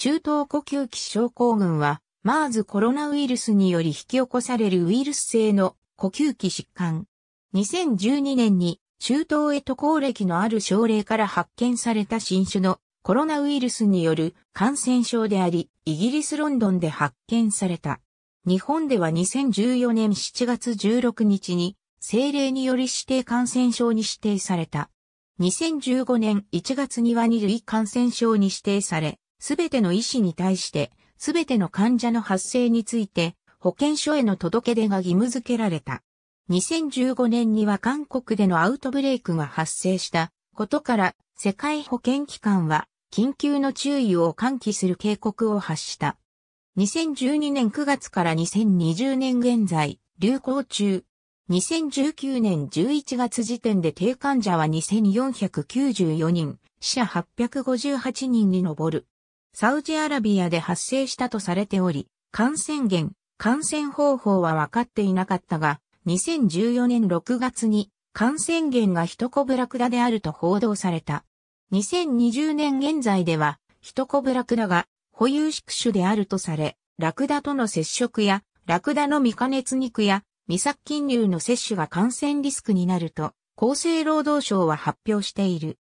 中東呼吸器症候群は、マーズコロナウイルスにより引き起こされるウイルス性の呼吸器疾患。2012年に中東へ渡航歴のある症例から発見された新種のコロナウイルスによる感染症であり、イギリス・ロンドンで発見された。日本では2014年7月16日に政令により指定感染症に指定された。2015年1月には二類感染症に指定され、すべての医師に対して、すべての患者の発生について、保健所への届け出が義務付けられた。2015年には韓国でのアウトブレイクが発生したことから、世界保健機関は、緊急の注意を喚起する警告を発した。2012年9月から2020年現在、流行中。2019年11月時点で低患者は2494人、死者858人に上る。サウジアラビアで発生したとされており、感染源、感染方法は分かっていなかったが、2014年6月に感染源がヒトコブラクダであると報道された。2020年現在では、ヒトコブラクダが保有宿主であるとされ、ラクダとの接触や、ラクダの未加熱肉や、未殺菌流の摂取が感染リスクになると、厚生労働省は発表している。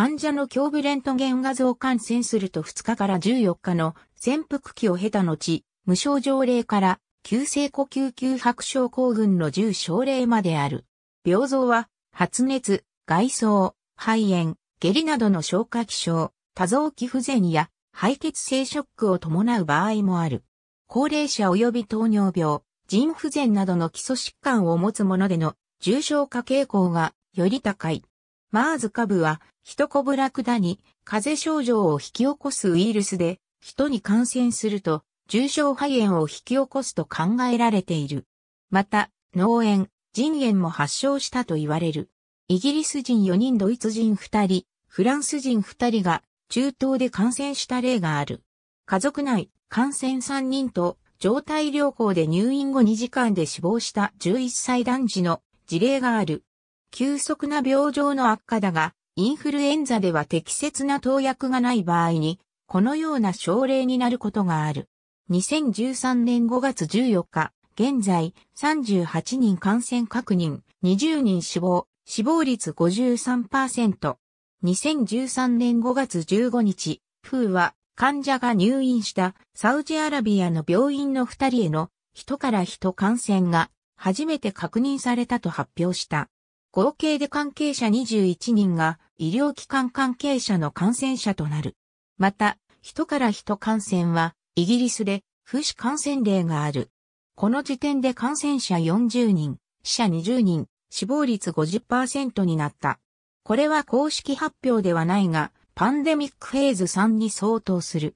患者の胸部レントゲン画像感染すると2日から14日の潜伏期を経た後、無症状例から急性呼吸急白症候群の重症例まである。病像は、発熱、外装、肺炎、下痢などの消化器症、多臓器不全や敗血性ショックを伴う場合もある。高齢者及び糖尿病、腎不全などの基礎疾患を持つ者での重症化傾向がより高い。マーズ株は、ヒトコブラクダに風邪症状を引き起こすウイルスで、人に感染すると重症肺炎を引き起こすと考えられている。また、脳炎、腎炎も発症したと言われる。イギリス人4人、ドイツ人2人、フランス人2人が中東で感染した例がある。家族内、感染3人と、状態良好で入院後2時間で死亡した11歳男児の事例がある。急速な病状の悪化だが、インフルエンザでは適切な投薬がない場合に、このような症例になることがある。2013年5月14日、現在38人感染確認、20人死亡、死亡率53%。2013年5月15日、風は患者が入院したサウジアラビアの病院の2人への人から人感染が初めて確認されたと発表した。合計で関係者21人が医療機関関係者の感染者となる。また、人から人感染はイギリスで不死感染例がある。この時点で感染者40人、死者20人、死亡率50%になった。これは公式発表ではないが、パンデミックフェーズ3に相当する。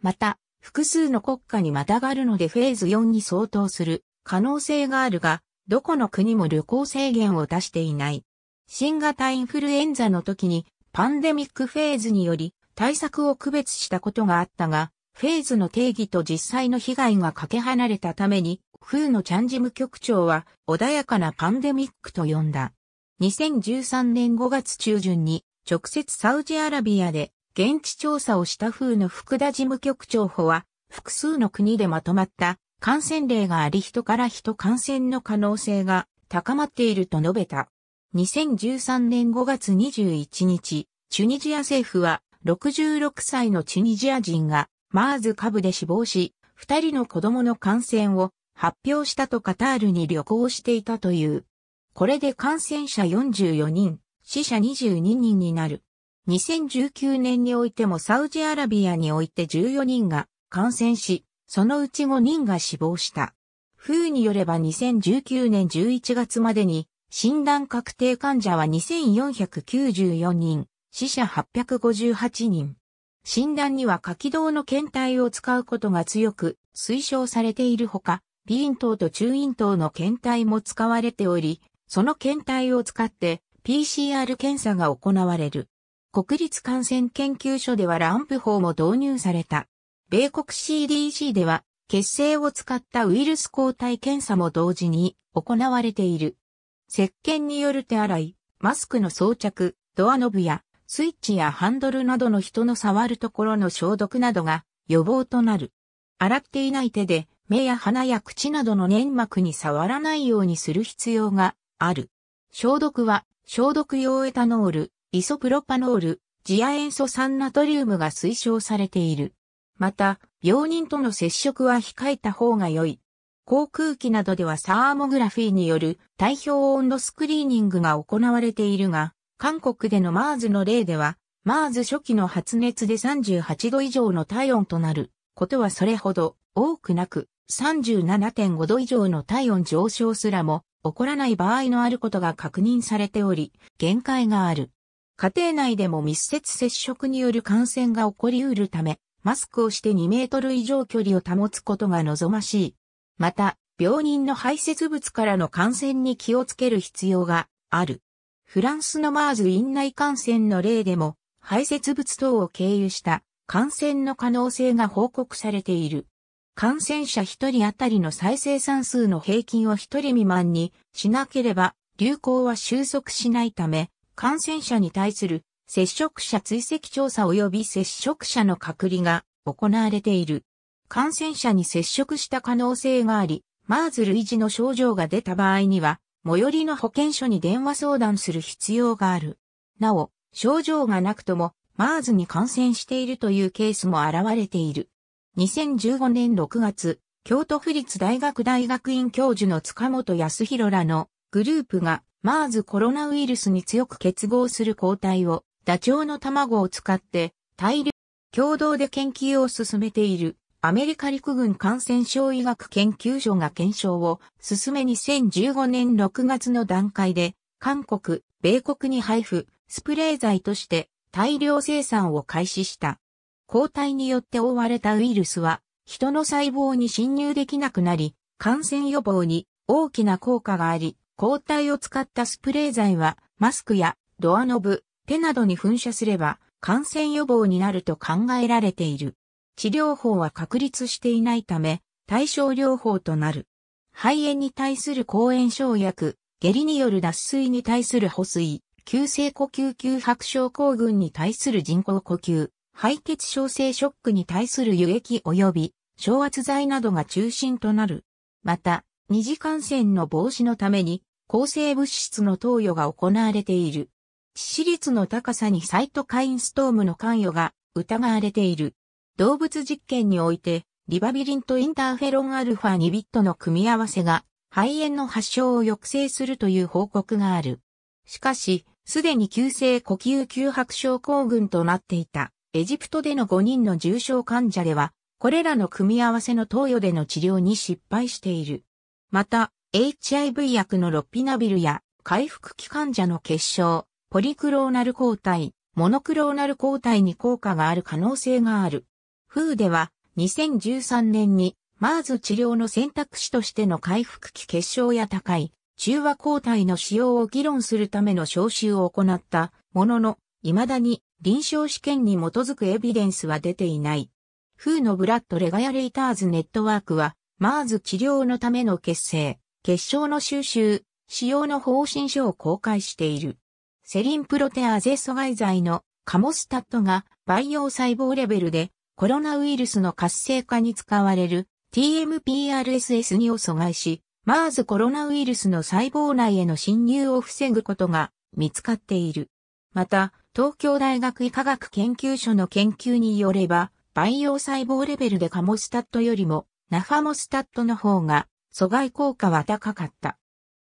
また、複数の国家にまたがるのでフェーズ4に相当する可能性があるが、どこの国も旅行制限を出していない。新型インフルエンザの時にパンデミックフェーズにより対策を区別したことがあったが、フェーズの定義と実際の被害がかけ離れたために、風のチャン事務局長は穏やかなパンデミックと呼んだ。2013年5月中旬に直接サウジアラビアで現地調査をした風の福田事務局長補は複数の国でまとまった感染例があり人から人感染の可能性が高まっていると述べた。2013年5月21日、チュニジア政府は66歳のチュニジア人がマーズ株で死亡し、2人の子供の感染を発表したとカタールに旅行していたという。これで感染者44人、死者22人になる。2019年においてもサウジアラビアにおいて14人が感染し、そのうち5人が死亡した。風によれば2019年11月までに、診断確定患者は2494人、死者858人。診断には火動の検体を使うことが強く推奨されているほか、鼻咽頭と中咽頭の検体も使われており、その検体を使って PCR 検査が行われる。国立感染研究所ではランプ法も導入された。米国 CDC では、血清を使ったウイルス抗体検査も同時に行われている。石鹸による手洗い、マスクの装着、ドアノブやスイッチやハンドルなどの人の触るところの消毒などが予防となる。洗っていない手で目や鼻や口などの粘膜に触らないようにする必要がある。消毒は消毒用エタノール、イソプロパノール、次亜塩素酸ナトリウムが推奨されている。また、病人との接触は控えた方が良い。航空機などではサーモグラフィーによる体表温度スクリーニングが行われているが、韓国での MERS の例では、MERS 初期の発熱で38度以上の体温となることはそれほど多くなく、37.5度以上の体温上昇すらも起こらない場合のあることが確認されており、限界がある。家庭内でも密接接触による感染が起こりうるため、マスクをして2メートル以上距離を保つことが望ましい。また、病人の排泄物からの感染に気をつける必要がある。フランスのマーズ院内感染の例でも、排泄物等を経由した感染の可能性が報告されている。感染者1人当たりの再生産数の平均を1人未満にしなければ流行は収束しないため、感染者に対する接触者追跡調査及び接触者の隔離が行われている。感染者に接触した可能性があり、マーズ類似の症状が出た場合には、最寄りの保健所に電話相談する必要がある。なお、症状がなくとも、マーズに感染しているというケースも現れている。2015年6月、京都府立大学大学院教授の塚本康弘らのグループが、マーズコロナウイルスに強く結合する抗体をダチョウの卵を使って大量共同で研究を進めているアメリカ陸軍感染症医学研究所が検証を進め2015年6月の段階で韓国、米国に配布、スプレー剤として大量生産を開始した。抗体によって覆われたウイルスは人の細胞に侵入できなくなり、感染予防に大きな効果があり、抗体を使ったスプレー剤はマスクやドアノブ、手などに噴射すれば感染予防になると考えられている。治療法は確立していないため、対症療法となる。肺炎に対する抗炎症薬、下痢による脱水に対する補水、急性呼吸急白症候群に対する人工呼吸、肺血症性ショックに対する輸液及び昇圧剤などが中心となる。また、二次感染の防止のために抗生物質の投与が行われている。致死率の高さにサイトカインストームの関与が疑われている。動物実験において、リバビリンとインターフェロンアルファ2ビットの組み合わせが、肺炎の発症を抑制するという報告がある。しかし、すでに急性呼吸急迫症候群となっていた、エジプトでの5人の重症患者では、これらの組み合わせの投与での治療に失敗している。また、HIV 薬のロッピナビルや、回復期患者の結晶、ポリクローナル抗体、モノクローナル抗体に効果がある可能性がある。フーでは2013年にマーズ治療の選択肢としての回復期結晶や高い中和抗体の使用を議論するための招集を行ったものの、未だに臨床試験に基づくエビデンスは出ていない。フーのブラッドレガヤレイターズネットワークは、マーズ治療のための結成、結晶の収集、使用の方針書を公開している。セリンプロテアゼ阻害剤のカモスタットが培養細胞レベルでコロナウイルスの活性化に使われる TMPRSS2 を阻害し、マーズコロナウイルスの細胞内への侵入を防ぐことが見つかっている。また、東京大学医科学研究所の研究によれば、培養細胞レベルでカモスタットよりもナファモスタットの方が阻害効果は高かった。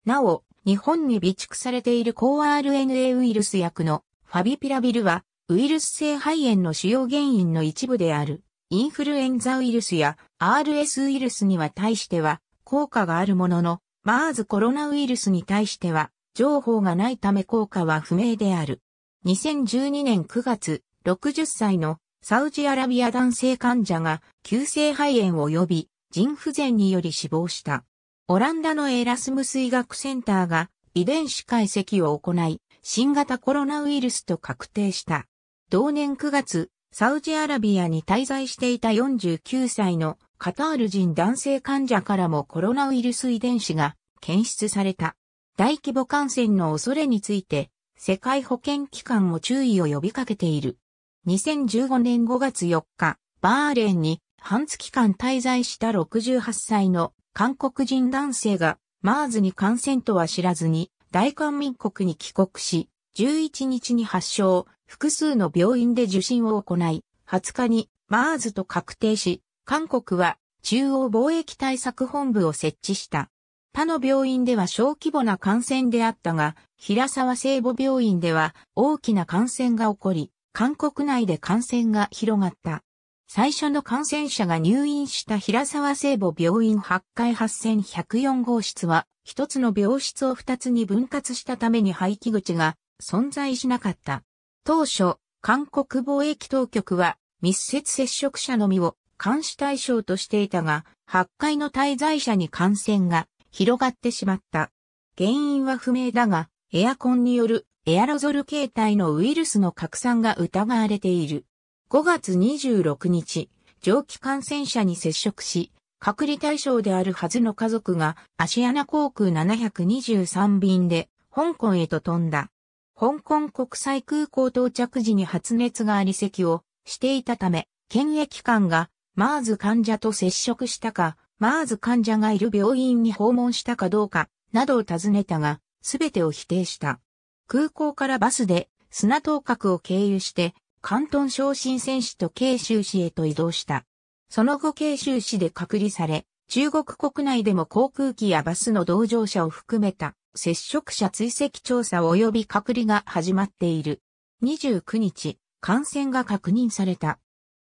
なお、日本に備蓄されている抗 RNA ウイルス薬のファビピラビルは、ウイルス性肺炎の主要原因の一部である、インフルエンザウイルスや RS ウイルスには対しては、効果があるものの、MERS コロナウイルスに対しては、情報がないため効果は不明である。2012年9月、60歳のサウジアラビア男性患者が急性肺炎及び腎不全により死亡した。オランダのエラスムス医学センターが遺伝子解析を行い、新型コロナウイルスと確定した。同年9月、サウジアラビアに滞在していた49歳のカタール人男性患者からもコロナウイルス遺伝子が検出された。大規模感染の恐れについて、世界保健機関も注意を呼びかけている。2015年5月4日、バーレーンに半月間滞在した68歳の韓国人男性がマーズに感染とは知らずに大韓民国に帰国し、11日に発症、複数の病院で受診を行い、20日にマーズと確定し、韓国は中央貿易対策本部を設置した。他の病院では小規模な感染であったが、平沢聖母病院では大きな感染が起こり、韓国内で感染が広がった。最初の感染者が入院した平沢聖母病院8階8104号室は、一つの病室を二つに分割したために廃棄口が存在しなかった。当初、韓国防疫当局は密接接触者のみを監視対象としていたが、8階の滞在者に感染が広がってしまった。原因は不明だが、エアコンによるエアロゾル形態のウイルスの拡散が疑われている。5月26日、蒸気感染者に接触し、隔離対象であるはずの家族がアシアナ航空723便で香港へと飛んだ。香港国際空港到着時に発熱があり咳をしていたため、検疫官がマーズ患者と接触したか、マーズ患者がいる病院に訪問したかどうか、などを尋ねたが、すべてを否定した。空港からバスで砂頭角を経由して広東昇進戦士と慶州市へと移動した。その後慶州市で隔離され、中国国内でも航空機やバスの同乗者を含めた接触者追跡調査及び隔離が始まっている。29日、感染が確認された。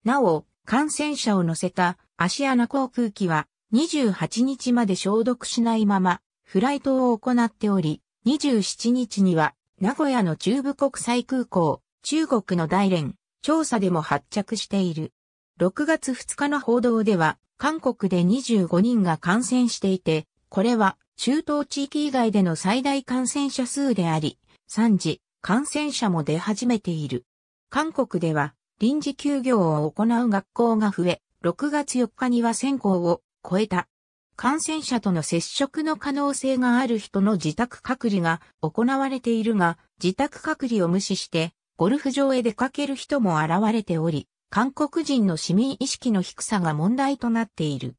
なお、感染者を乗せたアシアナ航空機は28日まで消毒しないままフライトを行っており、27日には名古屋の中部国際空港、中国の大連、調査でも発着している。6月2日の報道では、韓国で25人が感染していて、これは中東地域以外での最大感染者数であり、3時、感染者も出始めている。韓国では、臨時休業を行う学校が増え、6月4日には1000校を超えた。感染者との接触の可能性がある人の自宅隔離が行われているが、自宅隔離を無視してゴルフ場へ出かける人も現れており、韓国人の市民意識の低さが問題となっている。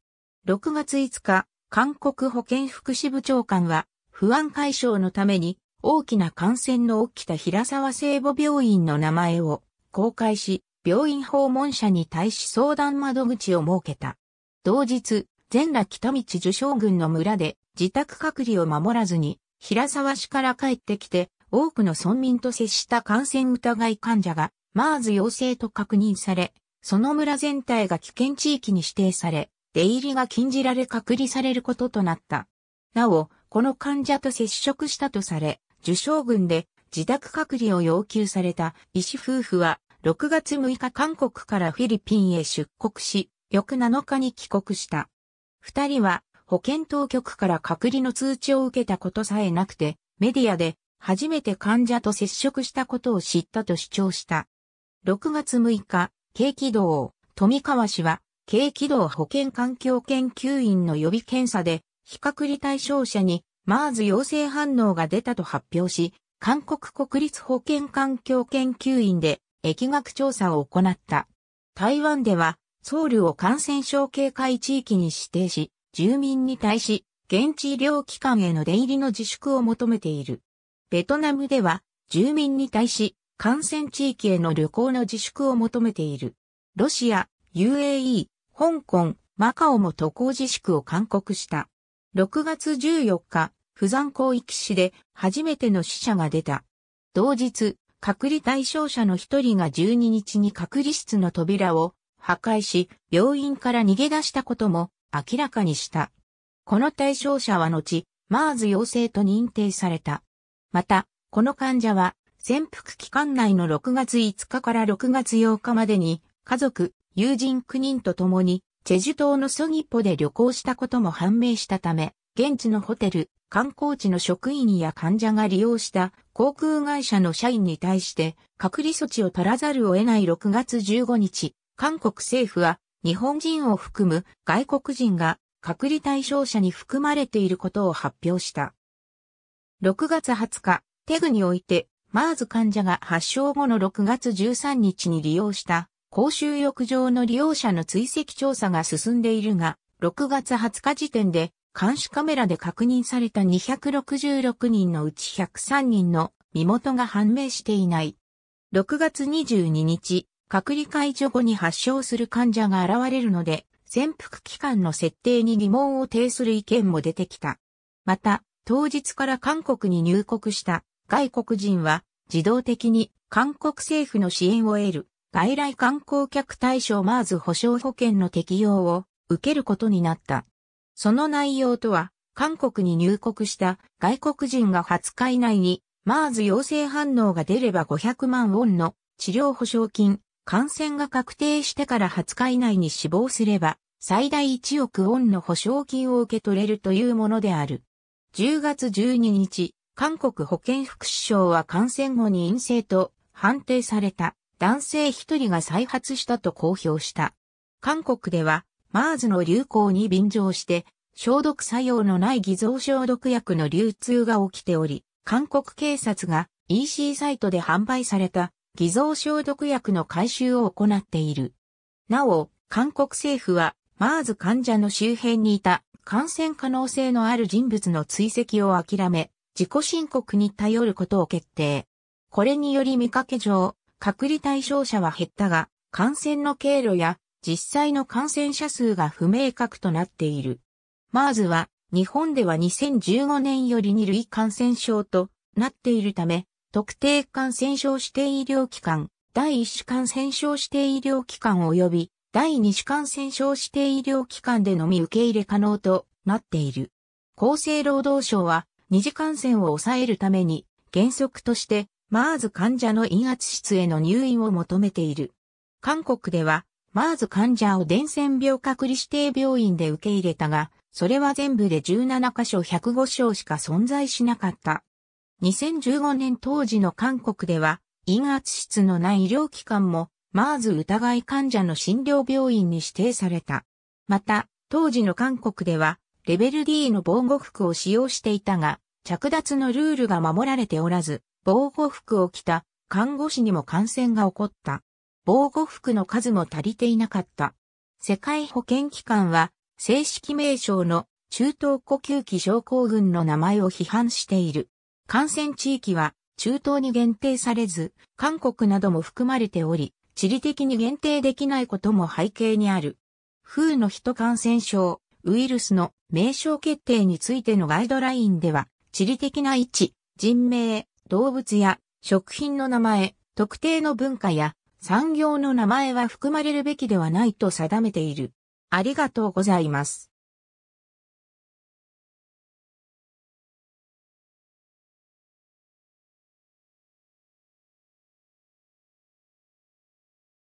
6月5日、韓国保健福祉部長官は、不安解消のために、大きな感染の起きた平沢聖母病院の名前を公開し、病院訪問者に対し相談窓口を設けた。同日、全羅北道受賞軍の村で自宅隔離を守らずに、平沢市から帰ってきて、多くの村民と接した感染疑い患者が、マーズ陽性と確認され、その村全体が危険地域に指定され、出入りが禁じられ隔離されることとなった。なお、この患者と接触したとされ、受賞群で自宅隔離を要求された医師夫婦は、6月6日韓国からフィリピンへ出国し、翌7日に帰国した。二人は保健当局から隔離の通知を受けたことさえなくて、メディアで初めて患者と接触したことを知ったと主張した。6月6日、軽気道、富川氏は、軽気道保健環境研究員の予備検査で、非隔離対象者に、マーズ陽性反応が出たと発表し、韓国国立保健環境研究院で、疫学調査を行った。台湾では、ソウルを感染症警戒地域に指定し、住民に対し、現地医療機関への出入りの自粛を求めている。ベトナムでは住民に対し感染地域への旅行の自粛を求めている。ロシア、UAE、香港、マカオも渡航自粛を勧告した。6月14日、不山港域市で初めての死者が出た。同日、隔離対象者の一人が12日に隔離室の扉を破壊し、病院から逃げ出したことも明らかにした。この対象者は後、マーズ陽性と認定された。また、この患者は、潜伏期間内の6月5日から6月8日までに、家族、友人9人と共に、チェジュ島のソギポで旅行したことも判明したため、現地のホテル、観光地の職員や患者が利用した航空会社の社員に対して隔離措置を取らざるを得ない6月15日、韓国政府は日本人を含む外国人が隔離対象者に含まれていることを発表した。6月20日、テグにおいて、マーズ患者が発症後の6月13日に利用した公衆浴場の利用者の追跡調査が進んでいるが、6月20日時点で監視カメラで確認された266人のうち103人の身元が判明していない。6月22日、隔離解除後に発症する患者が現れるので、潜伏期間の設定に疑問を呈する意見も出てきた。また、当日から韓国に入国した外国人は自動的に韓国政府の支援を得る外来観光客対象マーズ保障保険の適用を受けることになった。その内容とは、韓国に入国した外国人が20日以内に、マーズ陽性反応が出れば500万ウォンの治療保証金、感染が確定してから20日以内に死亡すれば、最大1億ウォンの保証金を受け取れるというものである。10月12日、韓国保健福祉省は感染後に陰性と判定された男性1人が再発したと公表した。韓国では、マーズの流行に便乗して、消毒作用のない偽造消毒薬の流通が起きており、韓国警察が EC サイトで販売された偽造消毒薬の回収を行っている。なお、韓国政府は、マーズ患者の周辺にいた感染可能性のある人物の追跡を諦め、自己申告に頼ることを決定。これにより見かけ上、隔離対象者は減ったが、感染の経路や実際の感染者数が不明確となっている。まずは日本では2015年より2類感染症となっているため、特定感染症指定医療機関、第一種感染症指定医療機関及び第2種感染症指定医療機関でのみ受け入れ可能となっている。厚生労働省は、二次感染を抑えるために、原則として、MERS 患者の陰圧室への入院を求めている。韓国では、MERS 患者を伝染病隔離指定病院で受け入れたが、それは全部で17カ所105床しか存在しなかった。2015年当時の韓国では、陰圧室のない医療機関もマーズ疑い患者の診療病院に指定された。また、当時の韓国では、レベル D の防護服を使用していたが、着脱のルールが守られておらず、防護服を着た看護師にも感染が起こった。防護服の数も足りていなかった。世界保健機関は、正式名称の中東呼吸器症候群の名前を批判している。感染地域は中東に限定されず、韓国なども含まれており、地理的に限定できないことも背景にある。風の人感染症、ウイルスの名称決定についてのガイドラインでは、地理的な位置、人名、動物や食品の名前、特定の文化や産業の名前は含まれるべきではないと定めている。ありがとうございます。